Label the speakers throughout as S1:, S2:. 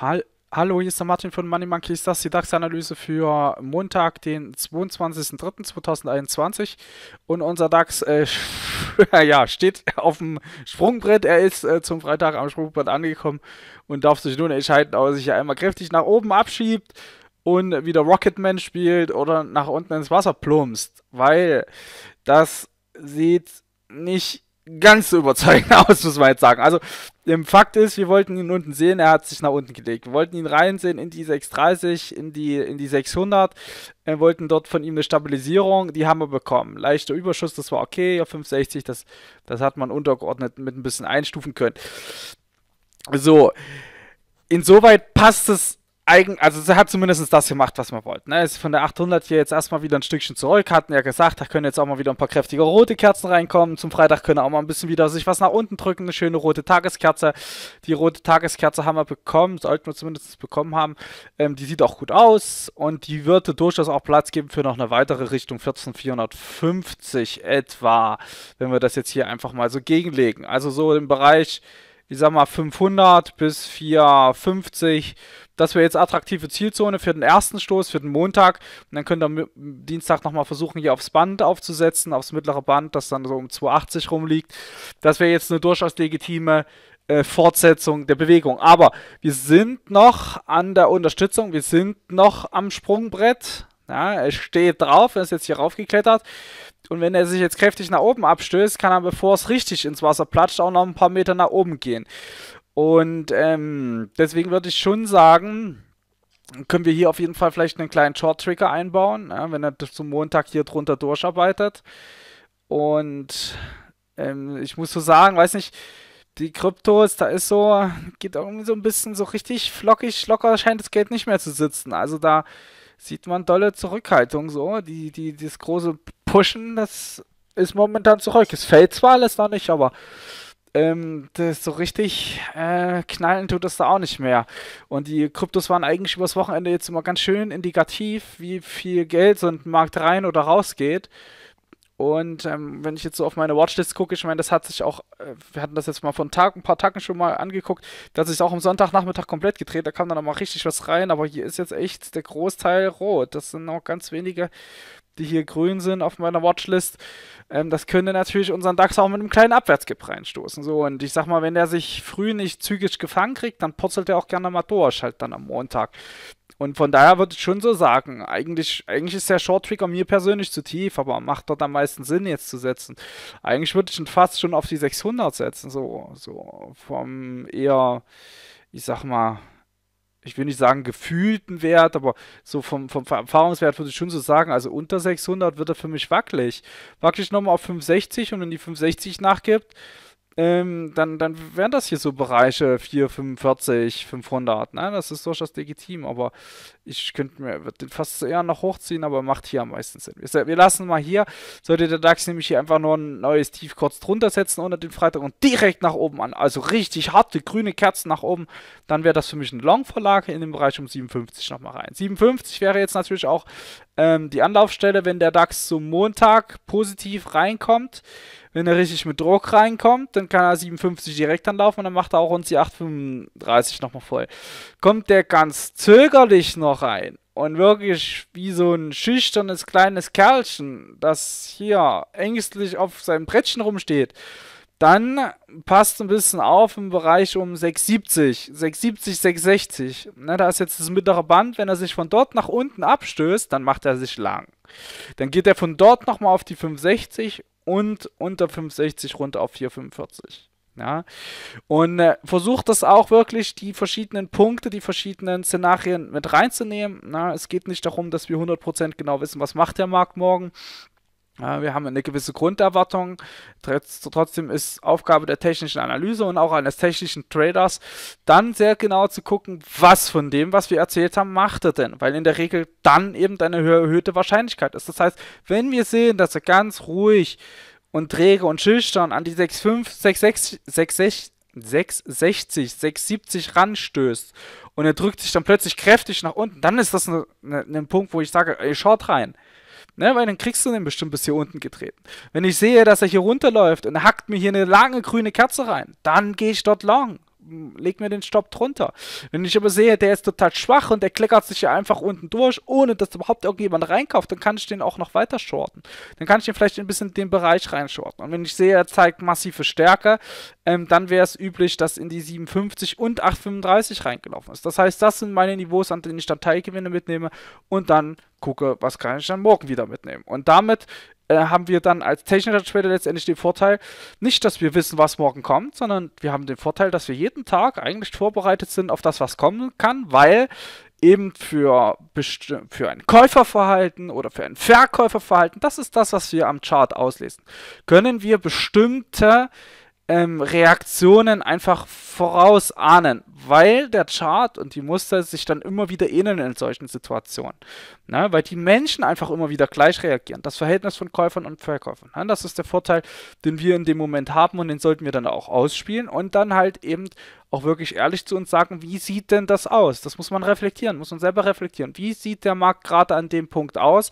S1: Hallo, hier ist der Martin von Money Monkeys. Das ist die DAX-Analyse für Montag, den 22.03.2021. Und unser DAX äh, ja, steht auf dem Sprungbrett. Er ist äh, zum Freitag am Sprungbrett angekommen und darf sich nun entscheiden, ob er sich einmal kräftig nach oben abschiebt und wieder Rocketman spielt oder nach unten ins Wasser plumpst. Weil das sieht nicht ganz so überzeugend aus, muss man jetzt sagen. Also, im Fakt ist, wir wollten ihn unten sehen, er hat sich nach unten gelegt. Wir wollten ihn reinsehen in die 630, in die, in die 600. Wir wollten dort von ihm eine Stabilisierung, die haben wir bekommen. Leichter Überschuss, das war okay. Auf 560, das, das hat man untergeordnet mit ein bisschen einstufen können. So, insoweit passt es eigen, also sie hat zumindest das gemacht, was man wollte. Ne? Ist von der 800 hier jetzt erstmal wieder ein Stückchen zurück, hatten ja gesagt, da können jetzt auch mal wieder ein paar kräftige rote Kerzen reinkommen. Zum Freitag können auch mal ein bisschen wieder sich was nach unten drücken, eine schöne rote Tageskerze. Die rote Tageskerze haben wir bekommen, sollten wir zumindest bekommen haben. Ähm, die sieht auch gut aus und die würde durchaus auch Platz geben für noch eine weitere Richtung 14450 etwa, wenn wir das jetzt hier einfach mal so gegenlegen. Also so im Bereich ich sag mal 500 bis 450 das wäre jetzt attraktive Zielzone für den ersten Stoß, für den Montag. Und dann könnt ihr Dienstag nochmal versuchen, hier aufs Band aufzusetzen, aufs mittlere Band, das dann so um 280 rumliegt. Das wäre jetzt eine durchaus legitime äh, Fortsetzung der Bewegung. Aber wir sind noch an der Unterstützung, wir sind noch am Sprungbrett. Ja, er steht drauf, er ist jetzt hier raufgeklettert. Und wenn er sich jetzt kräftig nach oben abstößt, kann er, bevor es richtig ins Wasser platscht, auch noch ein paar Meter nach oben gehen. Und ähm, deswegen würde ich schon sagen, können wir hier auf jeden Fall vielleicht einen kleinen Short-Trigger einbauen, ja, wenn er zum Montag hier drunter durcharbeitet. Und ähm, ich muss so sagen, weiß nicht, die Kryptos, da ist so, geht irgendwie so ein bisschen so richtig flockig, locker scheint das Geld nicht mehr zu sitzen. Also da sieht man dolle Zurückhaltung so. Die, die, das große Pushen, das ist momentan zurück. Es fällt zwar alles noch nicht, aber ähm, das so richtig äh, knallen tut das da auch nicht mehr. Und die Kryptos waren eigentlich übers Wochenende jetzt immer ganz schön indikativ, wie viel Geld so ein Markt rein oder rausgeht. Und ähm, wenn ich jetzt so auf meine Watchlist gucke, ich meine, das hat sich auch, äh, wir hatten das jetzt mal vor ein, Tag, ein paar Tagen schon mal angeguckt, da hat sich auch am Sonntagnachmittag komplett gedreht, da kam dann nochmal richtig was rein, aber hier ist jetzt echt der Großteil rot. Das sind noch ganz wenige die hier grün sind auf meiner Watchlist, ähm, das könnte natürlich unseren DAX auch mit einem kleinen Abwärtskipp reinstoßen. So, und ich sag mal, wenn der sich früh nicht zügig gefangen kriegt, dann purzelt er auch gerne mal durch, halt dann am Montag. Und von daher würde ich schon so sagen, eigentlich, eigentlich ist der Short Trigger mir persönlich zu tief, aber macht dort am meisten Sinn jetzt zu setzen. Eigentlich würde ich ihn fast schon auf die 600 setzen, so, so vom eher, ich sag mal, ich will nicht sagen gefühlten Wert, aber so vom, vom Erfahrungswert würde ich schon so sagen, also unter 600 wird er für mich wackelig. Wackelig nochmal auf 560 und wenn die 560 nachgibt, ähm, dann, dann wären das hier so Bereiche 4, 45, 500. Ne? Das ist durchaus legitim, aber ich könnte mir den fast eher noch hochziehen, aber macht hier am meisten Sinn. Wir lassen mal hier, sollte der DAX nämlich hier einfach nur ein neues Tief kurz drunter setzen unter den Freitag und direkt nach oben an, also richtig harte grüne Kerzen nach oben, dann wäre das für mich ein Long-Verlage in den Bereich um 57 nochmal rein. 57 wäre jetzt natürlich auch ähm, die Anlaufstelle, wenn der DAX zum Montag positiv reinkommt. Wenn er richtig mit Druck reinkommt, dann kann er 57 direkt anlaufen und dann macht er auch uns die 835 nochmal voll. Kommt der ganz zögerlich noch rein und wirklich wie so ein schüchternes kleines Kerlchen, das hier ängstlich auf seinem Brettchen rumsteht, dann passt ein bisschen auf im Bereich um 670, 670, 660. Ne, da ist jetzt das mittlere Band. Wenn er sich von dort nach unten abstößt, dann macht er sich lang. Dann geht er von dort nochmal auf die 560 und unter 5,60 runter auf 4,45. Ja. Und äh, versucht das auch wirklich, die verschiedenen Punkte, die verschiedenen Szenarien mit reinzunehmen. Na, es geht nicht darum, dass wir 100% genau wissen, was macht der Markt morgen, wir haben eine gewisse Grunderwartung. Trotzdem ist Aufgabe der technischen Analyse und auch eines technischen Traders, dann sehr genau zu gucken, was von dem, was wir erzählt haben, macht er denn? Weil in der Regel dann eben eine erhöhte Wahrscheinlichkeit ist. Das heißt, wenn wir sehen, dass er ganz ruhig und träge und schüchtern an die 6,5, 6,6, 660, 670 ranstößt und er drückt sich dann plötzlich kräftig nach unten, dann ist das ein ne, ne, Punkt, wo ich sage, ey, schaut rein. Ne, weil dann kriegst du den bestimmt bis hier unten getreten. Wenn ich sehe, dass er hier runterläuft und hackt mir hier eine lange grüne Katze rein, dann gehe ich dort lang leg mir den Stopp drunter. Wenn ich aber sehe, der ist total schwach und der kleckert sich ja einfach unten durch, ohne dass überhaupt irgendjemand reinkauft, dann kann ich den auch noch weiter shorten. Dann kann ich den vielleicht ein bisschen in den Bereich reinshorten. Und wenn ich sehe, er zeigt massive Stärke, ähm, dann wäre es üblich, dass in die 750 und 835 reingelaufen ist. Das heißt, das sind meine Niveaus, an denen ich dann Teilgewinne mitnehme und dann gucke, was kann ich dann morgen wieder mitnehmen. Und damit äh, haben wir dann als technischer Trader letztendlich den Vorteil, nicht, dass wir wissen, was morgen kommt, sondern wir haben den Vorteil, dass wir jeden Tag eigentlich vorbereitet sind auf das, was kommen kann, weil eben für, für ein Käuferverhalten oder für ein Verkäuferverhalten, das ist das, was wir am Chart auslesen, können wir bestimmte ähm, Reaktionen einfach vorausahnen, weil der Chart und die Muster sich dann immer wieder ähneln in solchen Situationen. Ne? Weil die Menschen einfach immer wieder gleich reagieren. Das Verhältnis von Käufern und Verkäufern. Ne? Das ist der Vorteil, den wir in dem Moment haben und den sollten wir dann auch ausspielen und dann halt eben auch wirklich ehrlich zu uns sagen, wie sieht denn das aus? Das muss man reflektieren, muss man selber reflektieren. Wie sieht der Markt gerade an dem Punkt aus?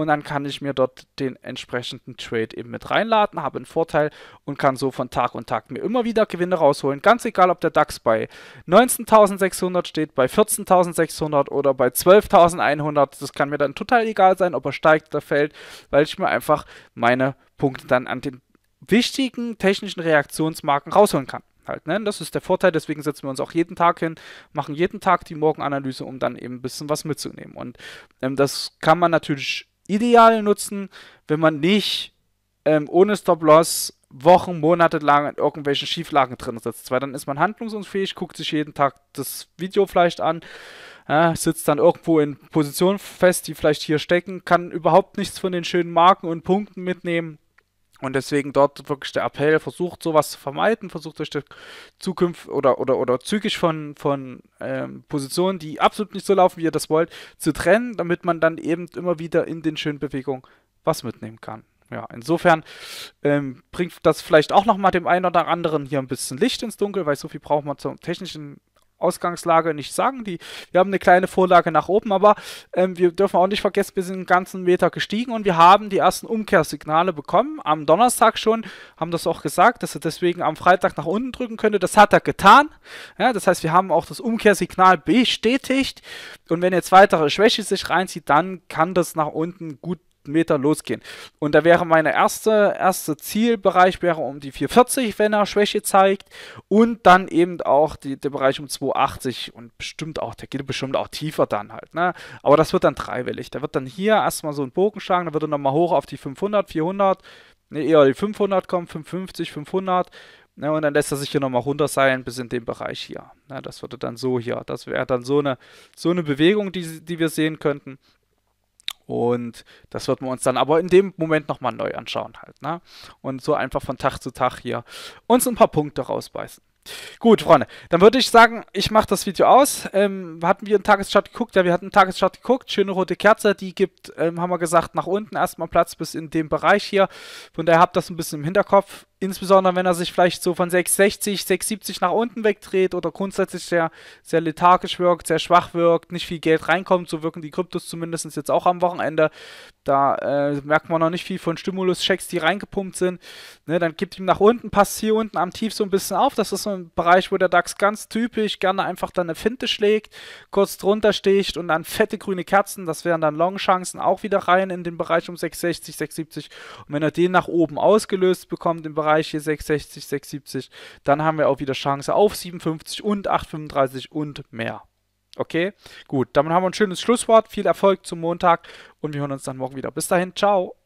S1: und dann kann ich mir dort den entsprechenden Trade eben mit reinladen, habe einen Vorteil und kann so von Tag und Tag mir immer wieder Gewinne rausholen. Ganz egal, ob der DAX bei 19.600 steht, bei 14.600 oder bei 12.100. Das kann mir dann total egal sein, ob er steigt oder fällt, weil ich mir einfach meine Punkte dann an den wichtigen technischen Reaktionsmarken rausholen kann. Halt, ne? Das ist der Vorteil, deswegen setzen wir uns auch jeden Tag hin, machen jeden Tag die Morgenanalyse, um dann eben ein bisschen was mitzunehmen. Und ähm, das kann man natürlich ideal nutzen, wenn man nicht ähm, ohne Stop-Loss Wochen, Monate lang in irgendwelchen Schieflagen drin sitzt. Weil dann ist man handlungsunfähig, guckt sich jeden Tag das Video vielleicht an, äh, sitzt dann irgendwo in Positionen fest, die vielleicht hier stecken, kann überhaupt nichts von den schönen Marken und Punkten mitnehmen. Und deswegen dort wirklich der Appell, versucht sowas zu vermeiden, versucht euch Zukunft oder, oder, oder zügig von, von ähm, Positionen, die absolut nicht so laufen, wie ihr das wollt, zu trennen, damit man dann eben immer wieder in den schönen Bewegungen was mitnehmen kann. Ja, insofern ähm, bringt das vielleicht auch nochmal dem einen oder anderen hier ein bisschen Licht ins Dunkel, weil so viel braucht man zum technischen Ausgangslage nicht sagen. Die, wir haben eine kleine Vorlage nach oben, aber ähm, wir dürfen auch nicht vergessen, wir sind einen ganzen Meter gestiegen und wir haben die ersten Umkehrsignale bekommen. Am Donnerstag schon haben das auch gesagt, dass er deswegen am Freitag nach unten drücken könnte. Das hat er getan. Ja, das heißt, wir haben auch das Umkehrsignal bestätigt. Und wenn jetzt weitere Schwäche sich reinzieht, dann kann das nach unten gut letzten Meter losgehen. Und da wäre meine erste, erste Zielbereich wäre um die 440, wenn er Schwäche zeigt. Und dann eben auch die, der Bereich um 280 und bestimmt auch, der geht bestimmt auch tiefer dann halt. Ne? Aber das wird dann dreiwillig. Da wird dann hier erstmal so ein Bogen schlagen, dann wird er nochmal hoch auf die 500, 400, ne, eher die 500 kommen, 550, 500. Ne, und dann lässt er sich hier nochmal runter sein bis in den Bereich hier. Ne, das würde dann so hier. Das wäre dann so eine, so eine Bewegung, die, die wir sehen könnten. Und das wird man uns dann aber in dem Moment nochmal neu anschauen halt. Ne? Und so einfach von Tag zu Tag hier uns ein paar Punkte rausbeißen. Gut, Freunde, dann würde ich sagen, ich mache das Video aus. Ähm, hatten wir einen Tageschart geguckt? Ja, wir hatten einen Tageschart geguckt. Schöne rote Kerze, die gibt, ähm, haben wir gesagt, nach unten erstmal Platz bis in dem Bereich hier. Von daher habt das ein bisschen im Hinterkopf. Insbesondere wenn er sich vielleicht so von 660, 670 nach unten wegdreht oder grundsätzlich sehr, sehr lethargisch wirkt, sehr schwach wirkt, nicht viel Geld reinkommt, so wirken die Kryptos zumindest jetzt auch am Wochenende. Da äh, merkt man noch nicht viel von Stimulus-Checks, die reingepumpt sind. Ne, dann gibt ihm nach unten, passt hier unten am Tief so ein bisschen auf. Das ist so ein Bereich, wo der DAX ganz typisch gerne einfach dann eine Finte schlägt, kurz drunter sticht und dann fette grüne Kerzen. Das wären dann Long-Chancen auch wieder rein in den Bereich um 660, 670. Und wenn er den nach oben ausgelöst bekommt, im Bereich Bereich hier 660, 670, dann haben wir auch wieder Chance auf 57 und 835 und mehr. Okay, gut, damit haben wir ein schönes Schlusswort. Viel Erfolg zum Montag und wir hören uns dann morgen wieder. Bis dahin, ciao.